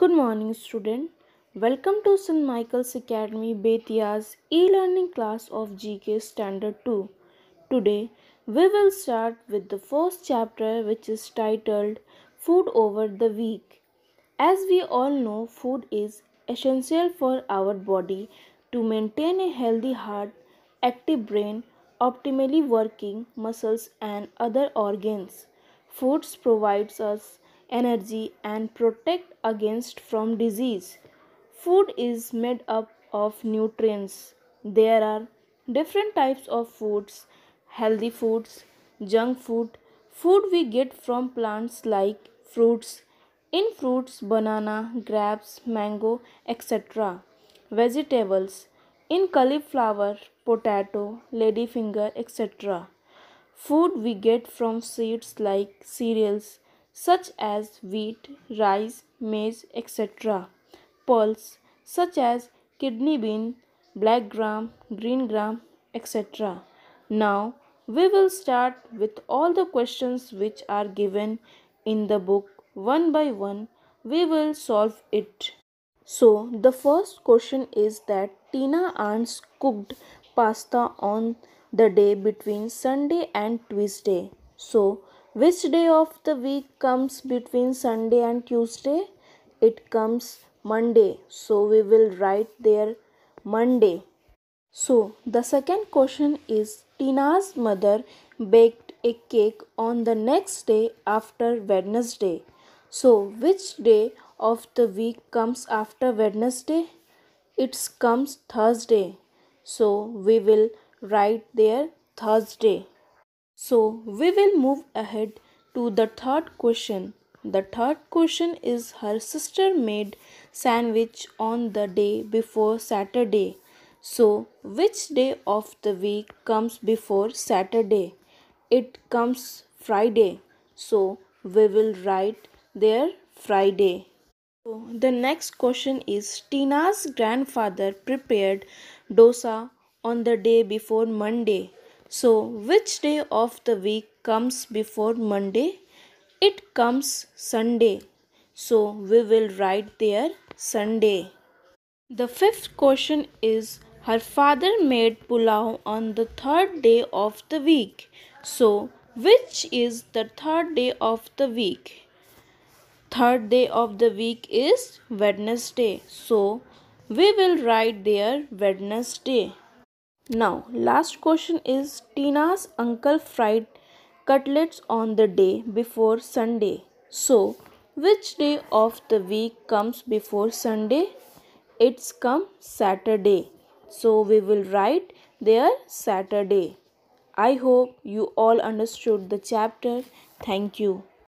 Good morning, student. Welcome to St. Michael's Academy Betia's e-learning class of GK Standard 2. Today, we will start with the first chapter which is titled Food over the Week. As we all know, food is essential for our body to maintain a healthy heart, active brain, optimally working muscles and other organs. Foods provides us energy and protect against from disease food is made up of nutrients there are different types of foods healthy foods junk food food we get from plants like fruits in fruits banana grapes mango etc vegetables in cauliflower potato ladyfinger etc food we get from seeds like cereals such as wheat, rice, maize, etc. Pulse such as kidney bean, black gram, green gram, etc. Now we will start with all the questions which are given in the book one by one. We will solve it. So the first question is that Tina aunts cooked pasta on the day between Sunday and Tuesday. So which day of the week comes between Sunday and Tuesday? It comes Monday. So we will write there Monday. So the second question is Tina's mother baked a cake on the next day after Wednesday. So which day of the week comes after Wednesday? It comes Thursday. So we will write there Thursday. So we will move ahead to the third question. The third question is her sister made sandwich on the day before Saturday. So which day of the week comes before Saturday? It comes Friday. So we will write there Friday. So the next question is Tina's grandfather prepared dosa on the day before Monday. So, which day of the week comes before Monday? It comes Sunday. So, we will write there Sunday. The fifth question is Her father made pulao on the third day of the week. So, which is the third day of the week? Third day of the week is Wednesday. So, we will write there Wednesday. Now, last question is Tina's uncle fried cutlets on the day before Sunday. So, which day of the week comes before Sunday? It's come Saturday. So, we will write there Saturday. I hope you all understood the chapter. Thank you.